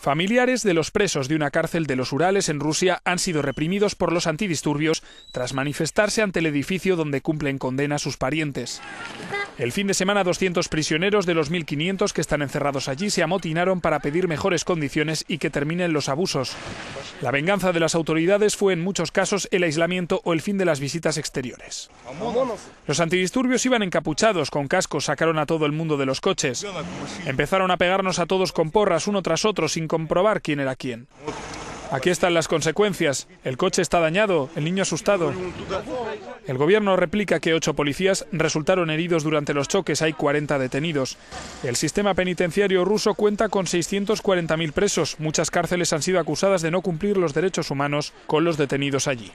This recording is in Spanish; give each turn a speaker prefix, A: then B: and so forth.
A: Familiares de los presos de una cárcel de los Urales en Rusia han sido reprimidos por los antidisturbios tras manifestarse ante el edificio donde cumplen condena sus parientes. El fin de semana, 200 prisioneros de los 1.500 que están encerrados allí se amotinaron para pedir mejores condiciones y que terminen los abusos. La venganza de las autoridades fue en muchos casos el aislamiento o el fin de las visitas exteriores. Los antidisturbios iban encapuchados, con cascos, sacaron a todo el mundo de los coches. Empezaron a pegarnos a todos con porras uno tras otro sin comprobar quién era quién. Aquí están las consecuencias. El coche está dañado, el niño asustado. El gobierno replica que ocho policías resultaron heridos durante los choques, hay 40 detenidos. El sistema penitenciario ruso cuenta con 640.000 presos. Muchas cárceles han sido acusadas de no cumplir los derechos humanos con los detenidos allí.